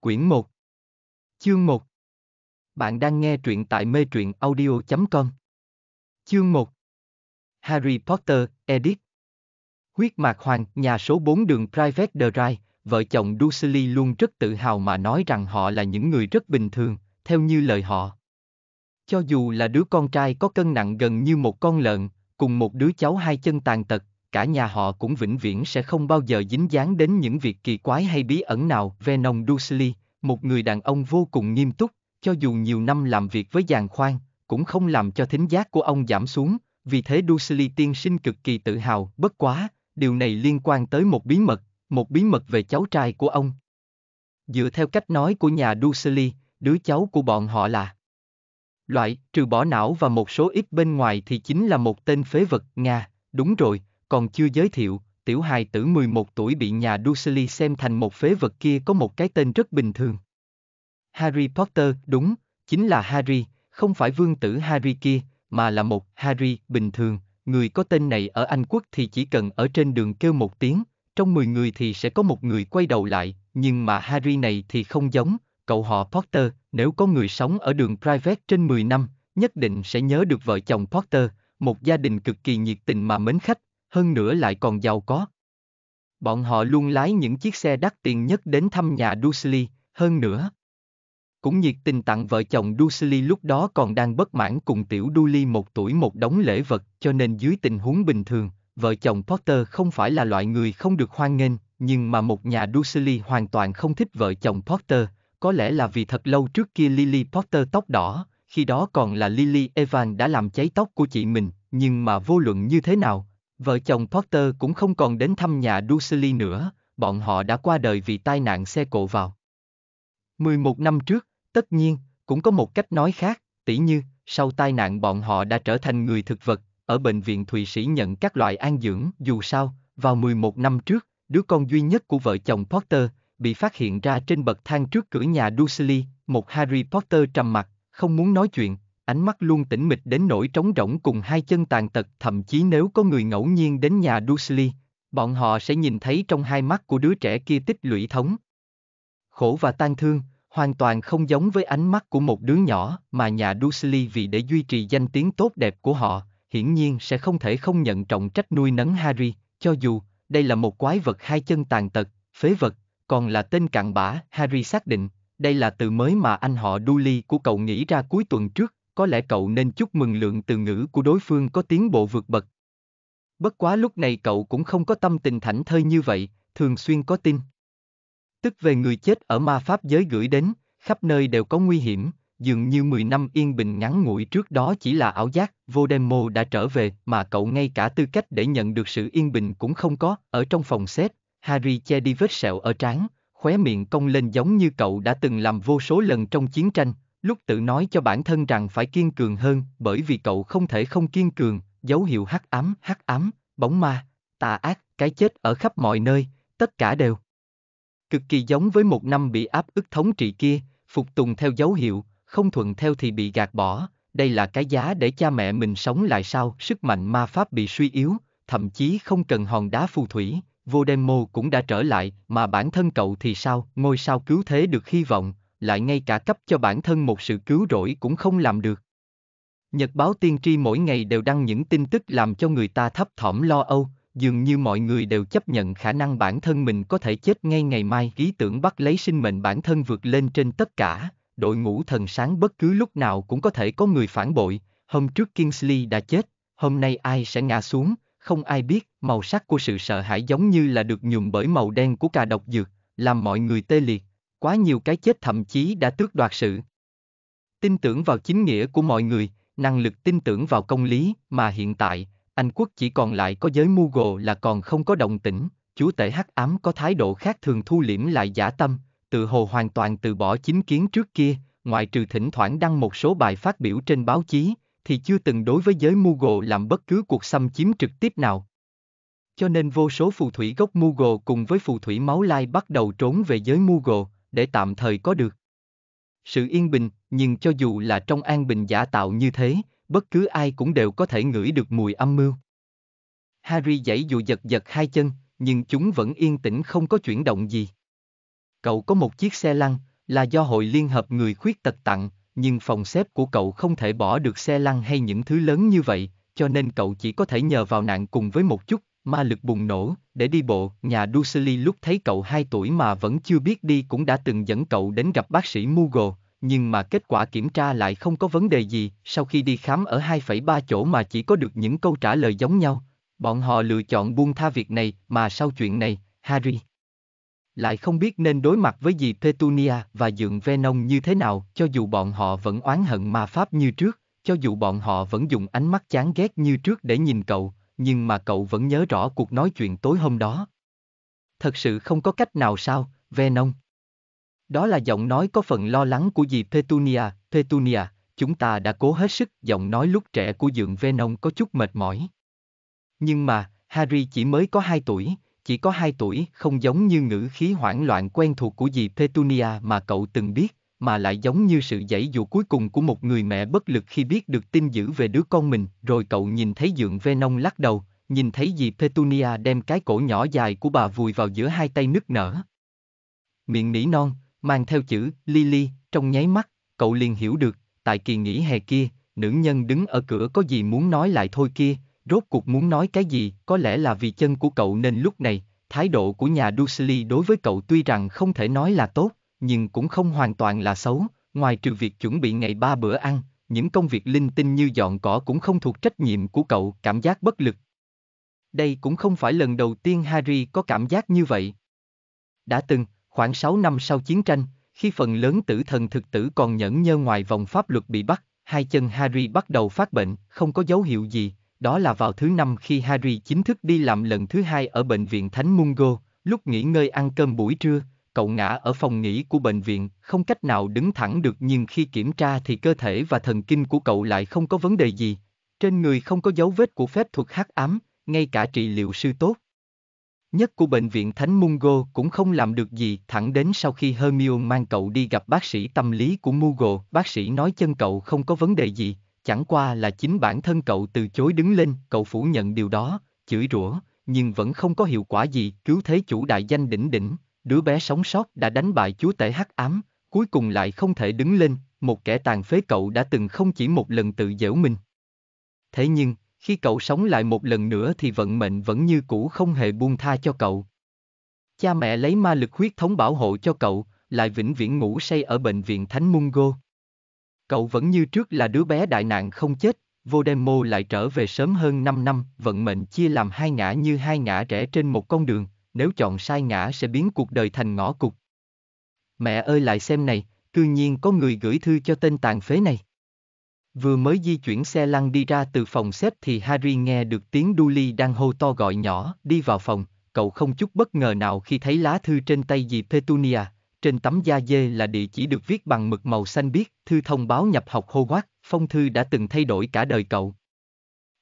Quyển 1 Chương 1 Bạn đang nghe truyện tại mê truyện audio.com Chương 1 Harry Potter, Edit Huyết mạc hoàng, nhà số 4 đường Private Drive, vợ chồng Dursley luôn rất tự hào mà nói rằng họ là những người rất bình thường, theo như lời họ. Cho dù là đứa con trai có cân nặng gần như một con lợn, cùng một đứa cháu hai chân tàn tật, cả nhà họ cũng vĩnh viễn sẽ không bao giờ dính dáng đến những việc kỳ quái hay bí ẩn nào. Venom Dusli, một người đàn ông vô cùng nghiêm túc, cho dù nhiều năm làm việc với giàn khoan, cũng không làm cho thính giác của ông giảm xuống, vì thế Dusli tiên sinh cực kỳ tự hào, bất quá, điều này liên quan tới một bí mật, một bí mật về cháu trai của ông. Dựa theo cách nói của nhà Dusli, đứa cháu của bọn họ là loại, trừ bỏ não và một số ít bên ngoài thì chính là một tên phế vật Nga, đúng rồi, còn chưa giới thiệu, tiểu hài tử 11 tuổi bị nhà Dursley xem thành một phế vật kia có một cái tên rất bình thường. Harry Potter, đúng, chính là Harry, không phải vương tử Harry kia, mà là một Harry bình thường, người có tên này ở Anh Quốc thì chỉ cần ở trên đường kêu một tiếng, trong 10 người thì sẽ có một người quay đầu lại, nhưng mà Harry này thì không giống, cậu họ Potter, nếu có người sống ở đường private trên 10 năm, nhất định sẽ nhớ được vợ chồng Potter, một gia đình cực kỳ nhiệt tình mà mến khách, hơn nữa lại còn giàu có. Bọn họ luôn lái những chiếc xe đắt tiền nhất đến thăm nhà Dusley, hơn nữa. Cũng nhiệt tình tặng vợ chồng Dusley lúc đó còn đang bất mãn cùng tiểu Dooley một tuổi một đống lễ vật cho nên dưới tình huống bình thường, vợ chồng Potter không phải là loại người không được hoan nghênh, nhưng mà một nhà Dusley hoàn toàn không thích vợ chồng Potter, có lẽ là vì thật lâu trước kia Lily Potter tóc đỏ, khi đó còn là Lily Evan đã làm cháy tóc của chị mình, nhưng mà vô luận như thế nào, Vợ chồng Potter cũng không còn đến thăm nhà Dursley nữa, bọn họ đã qua đời vì tai nạn xe cộ vào. 11 năm trước, tất nhiên, cũng có một cách nói khác, tỉ như, sau tai nạn bọn họ đã trở thành người thực vật, ở bệnh viện Thụy Sĩ nhận các loại an dưỡng, dù sao, vào 11 năm trước, đứa con duy nhất của vợ chồng Potter bị phát hiện ra trên bậc thang trước cửa nhà Dursley. một Harry Potter trầm mặt, không muốn nói chuyện, ánh mắt luôn tĩnh mịch đến nỗi trống rỗng cùng hai chân tàn tật, thậm chí nếu có người ngẫu nhiên đến nhà Dursley, bọn họ sẽ nhìn thấy trong hai mắt của đứa trẻ kia tích lũy thống. Khổ và tan thương, hoàn toàn không giống với ánh mắt của một đứa nhỏ mà nhà Dursley vì để duy trì danh tiếng tốt đẹp của họ, hiển nhiên sẽ không thể không nhận trọng trách nuôi nấng Harry, cho dù đây là một quái vật hai chân tàn tật, phế vật, còn là tên cặn bã, Harry xác định, đây là từ mới mà anh họ Dooley của cậu nghĩ ra cuối tuần trước, có lẽ cậu nên chúc mừng lượng từ ngữ của đối phương có tiến bộ vượt bậc. Bất quá lúc này cậu cũng không có tâm tình thảnh thơi như vậy, thường xuyên có tin. Tức về người chết ở ma pháp giới gửi đến, khắp nơi đều có nguy hiểm, dường như 10 năm yên bình ngắn ngủi trước đó chỉ là ảo giác, Vodemo đã trở về mà cậu ngay cả tư cách để nhận được sự yên bình cũng không có, ở trong phòng xếp, Harry che đi vết sẹo ở trán, khóe miệng cong lên giống như cậu đã từng làm vô số lần trong chiến tranh, Lúc tự nói cho bản thân rằng phải kiên cường hơn, bởi vì cậu không thể không kiên cường, dấu hiệu hắc ám, hắc ám, bóng ma, tà ác, cái chết ở khắp mọi nơi, tất cả đều. Cực kỳ giống với một năm bị áp ức thống trị kia, phục tùng theo dấu hiệu, không thuận theo thì bị gạt bỏ, đây là cái giá để cha mẹ mình sống lại sau, sức mạnh ma pháp bị suy yếu, thậm chí không cần hòn đá phù thủy, vô Vodemo cũng đã trở lại, mà bản thân cậu thì sao, ngôi sao cứu thế được hy vọng, lại ngay cả cấp cho bản thân một sự cứu rỗi cũng không làm được. Nhật báo tiên tri mỗi ngày đều đăng những tin tức làm cho người ta thấp thỏm lo âu, dường như mọi người đều chấp nhận khả năng bản thân mình có thể chết ngay ngày mai. Ý tưởng bắt lấy sinh mệnh bản thân vượt lên trên tất cả, đội ngũ thần sáng bất cứ lúc nào cũng có thể có người phản bội. Hôm trước Kingsley đã chết, hôm nay ai sẽ ngã xuống, không ai biết. Màu sắc của sự sợ hãi giống như là được nhuộm bởi màu đen của cà độc dược, làm mọi người tê liệt quá nhiều cái chết thậm chí đã tước đoạt sự. Tin tưởng vào chính nghĩa của mọi người, năng lực tin tưởng vào công lý, mà hiện tại, Anh quốc chỉ còn lại có giới Mughal là còn không có động tĩnh, chúa tể hắc ám có thái độ khác thường thu liễm lại giả tâm, tự hồ hoàn toàn từ bỏ chính kiến trước kia, ngoại trừ thỉnh thoảng đăng một số bài phát biểu trên báo chí, thì chưa từng đối với giới Mughal làm bất cứ cuộc xâm chiếm trực tiếp nào. Cho nên vô số phù thủy gốc Mughal cùng với phù thủy máu lai bắt đầu trốn về giới Mughal, để tạm thời có được sự yên bình nhưng cho dù là trong an bình giả tạo như thế bất cứ ai cũng đều có thể ngửi được mùi âm mưu harry giãy dù giật giật hai chân nhưng chúng vẫn yên tĩnh không có chuyển động gì cậu có một chiếc xe lăn là do hội liên hợp người khuyết tật tặng nhưng phòng xếp của cậu không thể bỏ được xe lăn hay những thứ lớn như vậy cho nên cậu chỉ có thể nhờ vào nạn cùng với một chút ma lực bùng nổ, để đi bộ, nhà Dusely lúc thấy cậu 2 tuổi mà vẫn chưa biết đi cũng đã từng dẫn cậu đến gặp bác sĩ Mugo, nhưng mà kết quả kiểm tra lại không có vấn đề gì, sau khi đi khám ở 2,3 chỗ mà chỉ có được những câu trả lời giống nhau, bọn họ lựa chọn buông tha việc này mà sau chuyện này, Harry lại không biết nên đối mặt với dì Petunia và dượng Venom như thế nào, cho dù bọn họ vẫn oán hận ma pháp như trước, cho dù bọn họ vẫn dùng ánh mắt chán ghét như trước để nhìn cậu, nhưng mà cậu vẫn nhớ rõ cuộc nói chuyện tối hôm đó. Thật sự không có cách nào sao, Venom. Đó là giọng nói có phần lo lắng của dì Petunia, Petunia, chúng ta đã cố hết sức, giọng nói lúc trẻ của dượng Venom có chút mệt mỏi. Nhưng mà, Harry chỉ mới có 2 tuổi, chỉ có 2 tuổi, không giống như ngữ khí hoảng loạn quen thuộc của dì Petunia mà cậu từng biết mà lại giống như sự dãy dụ cuối cùng của một người mẹ bất lực khi biết được tin dữ về đứa con mình. Rồi cậu nhìn thấy dượng ve Venom lắc đầu, nhìn thấy dì Petunia đem cái cổ nhỏ dài của bà vùi vào giữa hai tay nức nở. Miệng nỉ non, mang theo chữ Lily, trong nháy mắt, cậu liền hiểu được, tại kỳ nghỉ hè kia, nữ nhân đứng ở cửa có gì muốn nói lại thôi kia, rốt cuộc muốn nói cái gì, có lẽ là vì chân của cậu nên lúc này, thái độ của nhà Dursley đối với cậu tuy rằng không thể nói là tốt, nhưng cũng không hoàn toàn là xấu, ngoài trừ việc chuẩn bị ngày ba bữa ăn, những công việc linh tinh như dọn cỏ cũng không thuộc trách nhiệm của cậu, cảm giác bất lực. Đây cũng không phải lần đầu tiên Harry có cảm giác như vậy. Đã từng, khoảng 6 năm sau chiến tranh, khi phần lớn tử thần thực tử còn nhẫn nhơ ngoài vòng pháp luật bị bắt, hai chân Harry bắt đầu phát bệnh, không có dấu hiệu gì, đó là vào thứ năm khi Harry chính thức đi làm lần thứ hai ở bệnh viện Thánh Mungo, lúc nghỉ ngơi ăn cơm buổi trưa, cậu ngã ở phòng nghỉ của bệnh viện, không cách nào đứng thẳng được nhưng khi kiểm tra thì cơ thể và thần kinh của cậu lại không có vấn đề gì. Trên người không có dấu vết của phép thuật hắc ám, ngay cả trị liệu sư tốt. Nhất của bệnh viện Thánh Mungo cũng không làm được gì thẳng đến sau khi Hermione mang cậu đi gặp bác sĩ tâm lý của Mugo. Bác sĩ nói chân cậu không có vấn đề gì, chẳng qua là chính bản thân cậu từ chối đứng lên, cậu phủ nhận điều đó, chửi rủa, nhưng vẫn không có hiệu quả gì, cứu thế chủ đại danh đỉnh đỉnh, đứa bé sống sót đã đánh bại chúa tể hắc ám, cuối cùng lại không thể đứng lên, một kẻ tàn phế cậu đã từng không chỉ một lần tự giễu mình. Thế nhưng, khi cậu sống lại một lần nữa thì vận mệnh vẫn như cũ không hề buông tha cho cậu. Cha mẹ lấy ma lực huyết thống bảo hộ cho cậu, lại vĩnh viễn ngủ say ở bệnh viện Thánh Mungo. Cậu vẫn như trước là đứa bé đại nạn không chết, vô Vodemo lại trở về sớm hơn 5 năm, vận mệnh chia làm hai ngã như hai ngã rẽ trên một con đường, nếu chọn sai ngã sẽ biến cuộc đời thành ngõ cục. Mẹ ơi lại xem này, cư nhiên có người gửi thư cho tên tàn phế này. Vừa mới di chuyển xe lăn đi ra từ phòng xếp thì Harry nghe được tiếng Dooley đang hô to gọi nhỏ, đi vào phòng, cậu không chút bất ngờ nào khi thấy lá thư trên tay dì Petunia, trên tấm da dê là địa chỉ được viết bằng mực màu xanh biếc, thư thông báo nhập học Hogwarts, phong thư đã từng thay đổi cả đời cậu.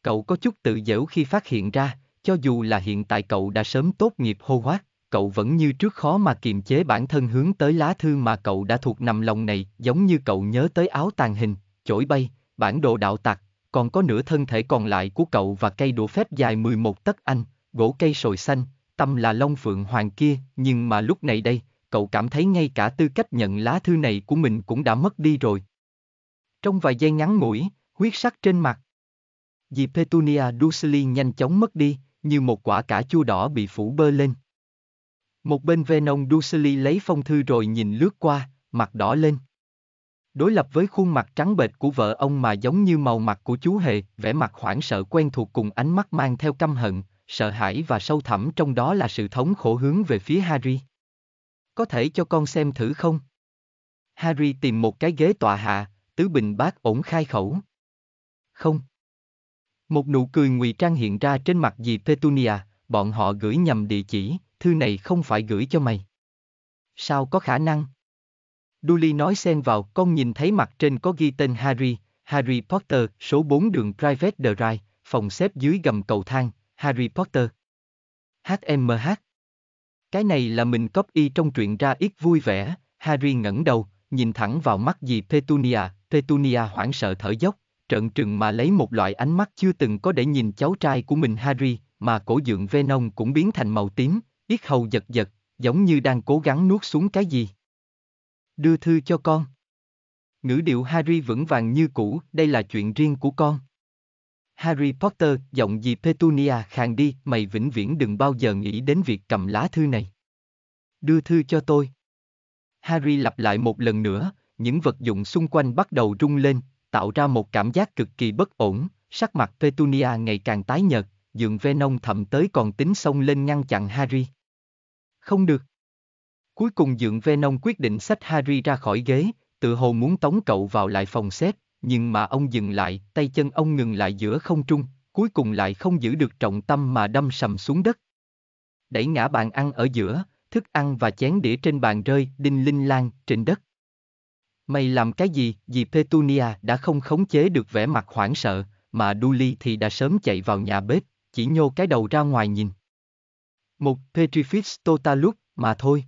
Cậu có chút tự giễu khi phát hiện ra, cho dù là hiện tại cậu đã sớm tốt nghiệp hô hoát, cậu vẫn như trước khó mà kiềm chế bản thân hướng tới lá thư mà cậu đã thuộc nằm lòng này, giống như cậu nhớ tới áo tàn hình, chổi bay, bản đồ đạo tặc, còn có nửa thân thể còn lại của cậu và cây đũa phép dài 11 tấc anh, gỗ cây sồi xanh, tâm là long phượng hoàng kia, nhưng mà lúc này đây, cậu cảm thấy ngay cả tư cách nhận lá thư này của mình cũng đã mất đi rồi. Trong vài giây ngắn ngủi, huyết sắc trên mặt, dì Petunia Dursley nhanh chóng mất đi, như một quả cà chua đỏ bị phủ bơ lên. Một bên Venom Dusely lấy phong thư rồi nhìn lướt qua, mặt đỏ lên. Đối lập với khuôn mặt trắng bệch của vợ ông mà giống như màu mặt của chú Hề, vẻ mặt hoảng sợ quen thuộc cùng ánh mắt mang theo căm hận, sợ hãi và sâu thẳm trong đó là sự thống khổ hướng về phía Harry. Có thể cho con xem thử không? Harry tìm một cái ghế tọa hạ, tứ bình bác ổn khai khẩu. Không. Một nụ cười ngụy trang hiện ra trên mặt dì Petunia, bọn họ gửi nhầm địa chỉ, thư này không phải gửi cho mày. Sao có khả năng? Dooley nói xen vào, con nhìn thấy mặt trên có ghi tên Harry, Harry Potter, số 4 đường Private Drive, phòng xếp dưới gầm cầu thang, Harry Potter. HMH. Cái này là mình copy trong truyện ra ít vui vẻ, Harry ngẩng đầu, nhìn thẳng vào mắt dì Petunia, Petunia hoảng sợ thở dốc trợn trừng mà lấy một loại ánh mắt chưa từng có để nhìn cháu trai của mình Harry, mà cổ dượng Venom cũng biến thành màu tím, yết hầu giật giật, giống như đang cố gắng nuốt xuống cái gì. Đưa thư cho con. Ngữ điệu Harry vững vàng như cũ, đây là chuyện riêng của con. Harry Potter, giọng gì Petunia khàn đi, mày vĩnh viễn đừng bao giờ nghĩ đến việc cầm lá thư này. Đưa thư cho tôi. Harry lặp lại một lần nữa, những vật dụng xung quanh bắt đầu rung lên, tạo ra một cảm giác cực kỳ bất ổn, sắc mặt Petunia ngày càng tái nhợt, dường Venom thậm tới còn tính xông lên ngăn chặn Harry. Không được. Cuối cùng dượng Venom quyết định xách Harry ra khỏi ghế, tự hồ muốn tống cậu vào lại phòng xếp, nhưng mà ông dừng lại, tay chân ông ngừng lại giữa không trung, cuối cùng lại không giữ được trọng tâm mà đâm sầm xuống đất. Đẩy ngã bàn ăn ở giữa, thức ăn và chén đĩa trên bàn rơi, đinh linh lan, trên đất. Mày làm cái gì? Dì Petunia đã không khống chế được vẻ mặt hoảng sợ, mà Dully thì đã sớm chạy vào nhà bếp, chỉ nhô cái đầu ra ngoài nhìn. Một Petrifix Totalus mà thôi.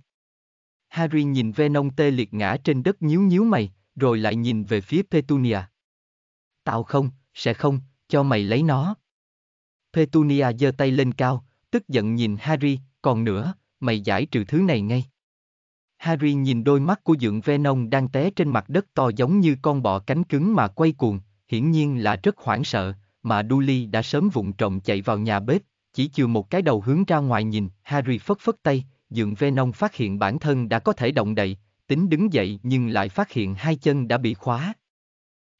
Harry nhìn Venom tê liệt ngã trên đất nhíu nhíu mày, rồi lại nhìn về phía Petunia. Tạo không, sẽ không, cho mày lấy nó. Petunia giơ tay lên cao, tức giận nhìn Harry, còn nữa, mày giải trừ thứ này ngay. Harry nhìn đôi mắt của dượng Venom đang té trên mặt đất to giống như con bọ cánh cứng mà quay cuồng, hiển nhiên là rất hoảng sợ, mà Dooley đã sớm vụng trộm chạy vào nhà bếp, chỉ chừa một cái đầu hướng ra ngoài nhìn, Harry phất phất tay, dượng Venom phát hiện bản thân đã có thể động đậy, tính đứng dậy nhưng lại phát hiện hai chân đã bị khóa.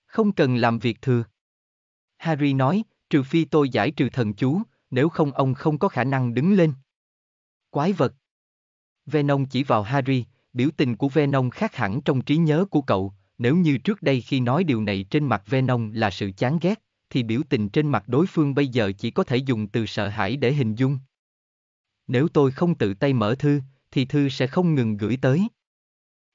Không cần làm việc thừa. Harry nói, trừ phi tôi giải trừ thần chú, nếu không ông không có khả năng đứng lên. Quái vật. Venom chỉ vào Harry, biểu tình của Venom khác hẳn trong trí nhớ của cậu, nếu như trước đây khi nói điều này trên mặt Venom là sự chán ghét, thì biểu tình trên mặt đối phương bây giờ chỉ có thể dùng từ sợ hãi để hình dung. Nếu tôi không tự tay mở thư, thì thư sẽ không ngừng gửi tới.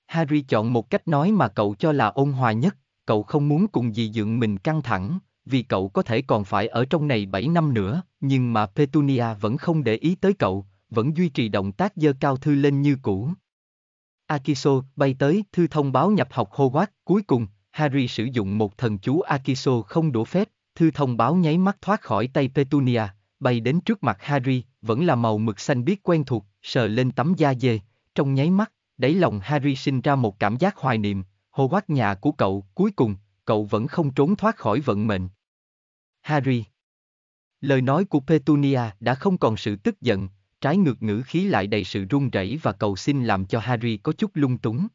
Harry chọn một cách nói mà cậu cho là ôn hòa nhất, cậu không muốn cùng dì dựng mình căng thẳng, vì cậu có thể còn phải ở trong này 7 năm nữa, nhưng mà Petunia vẫn không để ý tới cậu, vẫn duy trì động tác dơ cao thư lên như cũ. Akiso bay tới, thư thông báo nhập học Hogwarts, cuối cùng, Harry sử dụng một thần chú Akiso không đổ phép, thư thông báo nháy mắt thoát khỏi tay Petunia, bay đến trước mặt Harry, vẫn là màu mực xanh biết quen thuộc, sờ lên tấm da dê, trong nháy mắt, đáy lòng Harry sinh ra một cảm giác hoài niệm, Hogwarts nhà của cậu, cuối cùng, cậu vẫn không trốn thoát khỏi vận mệnh. Harry Lời nói của Petunia đã không còn sự tức giận, trái ngược ngữ khí lại đầy sự run rẩy và cầu xin làm cho Harry có chút lung túng.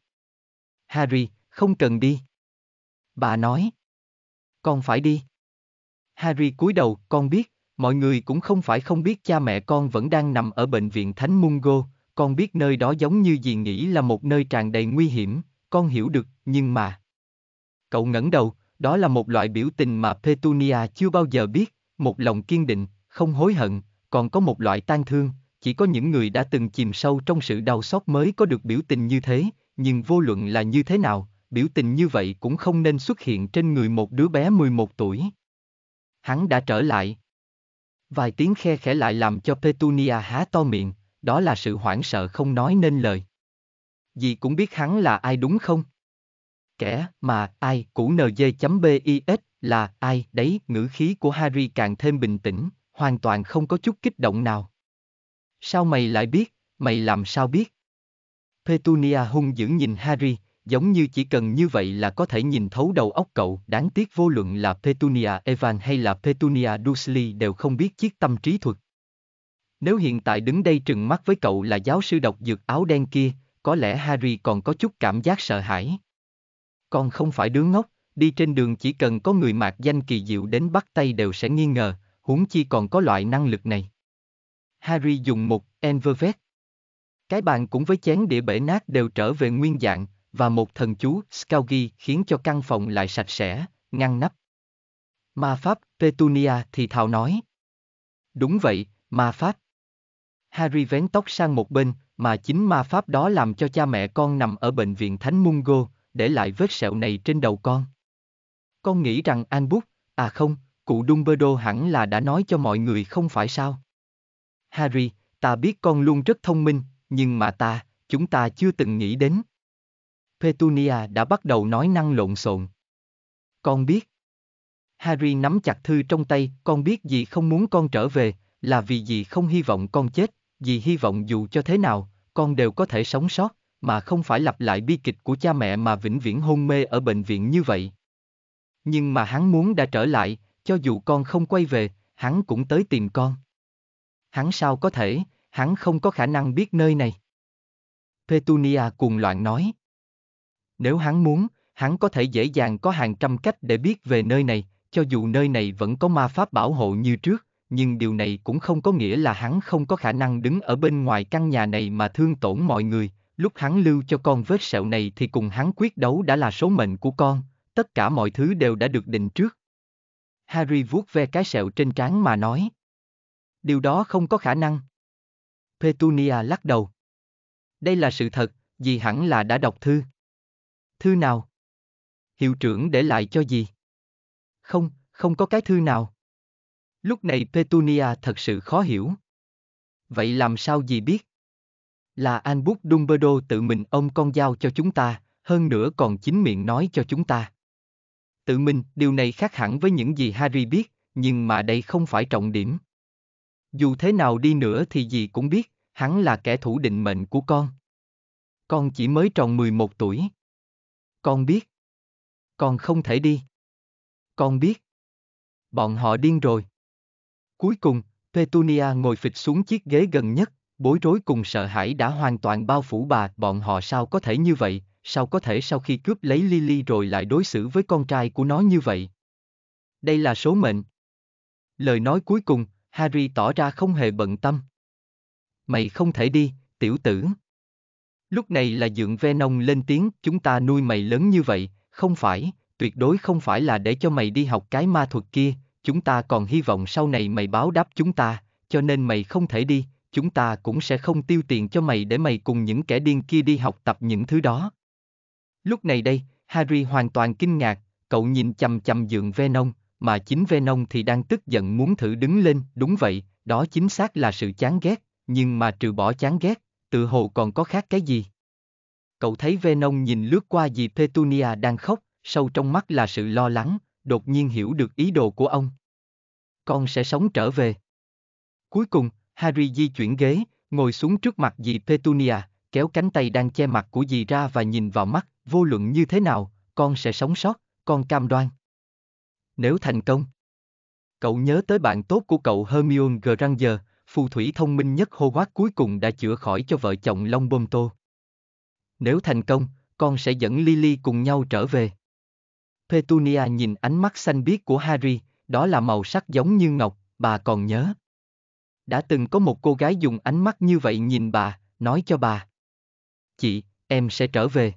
Harry, không cần đi. Bà nói. Con phải đi. Harry cúi đầu, con biết, mọi người cũng không phải không biết cha mẹ con vẫn đang nằm ở bệnh viện Thánh Mungo, con biết nơi đó giống như gì nghĩ là một nơi tràn đầy nguy hiểm, con hiểu được, nhưng mà... Cậu ngẩng đầu, đó là một loại biểu tình mà Petunia chưa bao giờ biết, một lòng kiên định, không hối hận, còn có một loại tan thương, chỉ có những người đã từng chìm sâu trong sự đau xót mới có được biểu tình như thế, nhưng vô luận là như thế nào, biểu tình như vậy cũng không nên xuất hiện trên người một đứa bé 11 tuổi. Hắn đã trở lại. Vài tiếng khe khẽ lại làm cho Petunia há to miệng, đó là sự hoảng sợ không nói nên lời. Dì cũng biết hắn là ai đúng không? Kẻ mà ai cũ nj.bis là ai đấy ngữ khí của Harry càng thêm bình tĩnh, hoàn toàn không có chút kích động nào. Sao mày lại biết, mày làm sao biết? Petunia hung dữ nhìn Harry, giống như chỉ cần như vậy là có thể nhìn thấu đầu óc cậu. Đáng tiếc vô luận là Petunia Evan hay là Petunia Dursley đều không biết chiếc tâm trí thuật. Nếu hiện tại đứng đây trừng mắt với cậu là giáo sư độc dược áo đen kia, có lẽ Harry còn có chút cảm giác sợ hãi. Con không phải đứa ngốc, đi trên đường chỉ cần có người mạc danh kỳ diệu đến bắt tay đều sẽ nghi ngờ, huống chi còn có loại năng lực này. Harry dùng một Envervet. Cái bàn cũng với chén đĩa bể nát đều trở về nguyên dạng, và một thần chú Scalgi khiến cho căn phòng lại sạch sẽ, ngăn nắp. Ma pháp Petunia thì thào nói. Đúng vậy, ma pháp. Harry vén tóc sang một bên, mà chính ma pháp đó làm cho cha mẹ con nằm ở bệnh viện Thánh Mungo, để lại vết sẹo này trên đầu con. Con nghĩ rằng Anbuk, à không, cụ Dumbledore hẳn là đã nói cho mọi người không phải sao. Harry, ta biết con luôn rất thông minh, nhưng mà ta, chúng ta chưa từng nghĩ đến. Petunia đã bắt đầu nói năng lộn xộn. Con biết. Harry nắm chặt thư trong tay, con biết gì không muốn con trở về, là vì gì không hy vọng con chết, vì hy vọng dù cho thế nào, con đều có thể sống sót, mà không phải lặp lại bi kịch của cha mẹ mà vĩnh viễn hôn mê ở bệnh viện như vậy. Nhưng mà hắn muốn đã trở lại, cho dù con không quay về, hắn cũng tới tìm con hắn sao có thể, hắn không có khả năng biết nơi này. Petunia cuồng loạn nói. Nếu hắn muốn, hắn có thể dễ dàng có hàng trăm cách để biết về nơi này, cho dù nơi này vẫn có ma pháp bảo hộ như trước, nhưng điều này cũng không có nghĩa là hắn không có khả năng đứng ở bên ngoài căn nhà này mà thương tổn mọi người. Lúc hắn lưu cho con vết sẹo này thì cùng hắn quyết đấu đã là số mệnh của con, tất cả mọi thứ đều đã được định trước. Harry vuốt ve cái sẹo trên trán mà nói điều đó không có khả năng. Petunia lắc đầu. Đây là sự thật, dì hẳn là đã đọc thư. Thư nào? Hiệu trưởng để lại cho dì. Không, không có cái thư nào. Lúc này Petunia thật sự khó hiểu. Vậy làm sao dì biết? Là anh bút Dumbledore tự mình ông con giao cho chúng ta, hơn nữa còn chính miệng nói cho chúng ta. Tự mình, điều này khác hẳn với những gì Harry biết, nhưng mà đây không phải trọng điểm. Dù thế nào đi nữa thì dì cũng biết, hắn là kẻ thủ định mệnh của con. Con chỉ mới tròn 11 tuổi. Con biết. Con không thể đi. Con biết. Bọn họ điên rồi. Cuối cùng, Petunia ngồi phịch xuống chiếc ghế gần nhất, bối rối cùng sợ hãi đã hoàn toàn bao phủ bà. Bọn họ sao có thể như vậy, sao có thể sau khi cướp lấy Lily rồi lại đối xử với con trai của nó như vậy? Đây là số mệnh. Lời nói cuối cùng, Harry tỏ ra không hề bận tâm. Mày không thể đi, tiểu tử. Lúc này là dượng Venom lên tiếng, chúng ta nuôi mày lớn như vậy, không phải, tuyệt đối không phải là để cho mày đi học cái ma thuật kia, chúng ta còn hy vọng sau này mày báo đáp chúng ta, cho nên mày không thể đi, chúng ta cũng sẽ không tiêu tiền cho mày để mày cùng những kẻ điên kia đi học tập những thứ đó. Lúc này đây, Harry hoàn toàn kinh ngạc, cậu nhìn chầm chầm dượng Venom, mà chính Venom thì đang tức giận muốn thử đứng lên, đúng vậy, đó chính xác là sự chán ghét, nhưng mà trừ bỏ chán ghét, tự hồ còn có khác cái gì. Cậu thấy Venom nhìn lướt qua dì Petunia đang khóc, sâu trong mắt là sự lo lắng, đột nhiên hiểu được ý đồ của ông. Con sẽ sống trở về. Cuối cùng, Harry di chuyển ghế, ngồi xuống trước mặt dì Petunia, kéo cánh tay đang che mặt của dì ra và nhìn vào mắt, vô luận như thế nào, con sẽ sống sót, con cam đoan nếu thành công. Cậu nhớ tới bạn tốt của cậu Hermione Granger, phù thủy thông minh nhất Hogwarts cuối cùng đã chữa khỏi cho vợ chồng Long Bôm Tô. Nếu thành công, con sẽ dẫn Lily cùng nhau trở về. Petunia nhìn ánh mắt xanh biếc của Harry, đó là màu sắc giống như ngọc, bà còn nhớ. Đã từng có một cô gái dùng ánh mắt như vậy nhìn bà, nói cho bà. Chị, em sẽ trở về.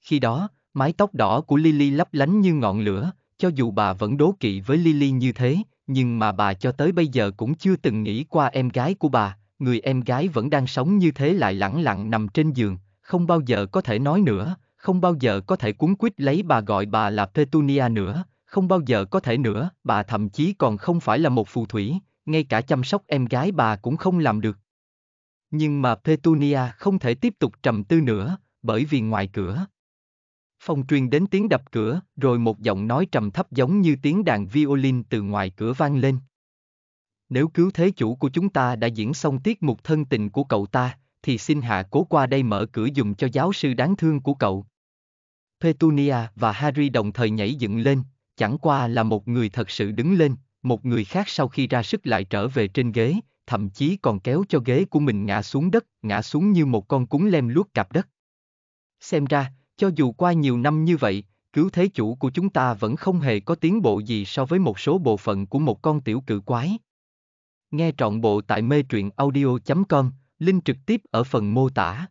Khi đó, mái tóc đỏ của Lily lấp lánh như ngọn lửa, cho dù bà vẫn đố kỵ với Lily như thế, nhưng mà bà cho tới bây giờ cũng chưa từng nghĩ qua em gái của bà, người em gái vẫn đang sống như thế lại lẳng lặng nằm trên giường, không bao giờ có thể nói nữa, không bao giờ có thể cuốn quýt lấy bà gọi bà là Petunia nữa, không bao giờ có thể nữa, bà thậm chí còn không phải là một phù thủy, ngay cả chăm sóc em gái bà cũng không làm được. Nhưng mà Petunia không thể tiếp tục trầm tư nữa, bởi vì ngoài cửa, Phòng truyền đến tiếng đập cửa, rồi một giọng nói trầm thấp giống như tiếng đàn violin từ ngoài cửa vang lên. Nếu cứu thế chủ của chúng ta đã diễn xong tiết mục thân tình của cậu ta, thì xin hạ cố qua đây mở cửa dùng cho giáo sư đáng thương của cậu. Petunia và Harry đồng thời nhảy dựng lên, chẳng qua là một người thật sự đứng lên, một người khác sau khi ra sức lại trở về trên ghế, thậm chí còn kéo cho ghế của mình ngã xuống đất, ngã xuống như một con cún lem luốt cạp đất. Xem ra, cho dù qua nhiều năm như vậy, cứu thế chủ của chúng ta vẫn không hề có tiến bộ gì so với một số bộ phận của một con tiểu cự quái. Nghe trọn bộ tại mê truyện audio.com, link trực tiếp ở phần mô tả.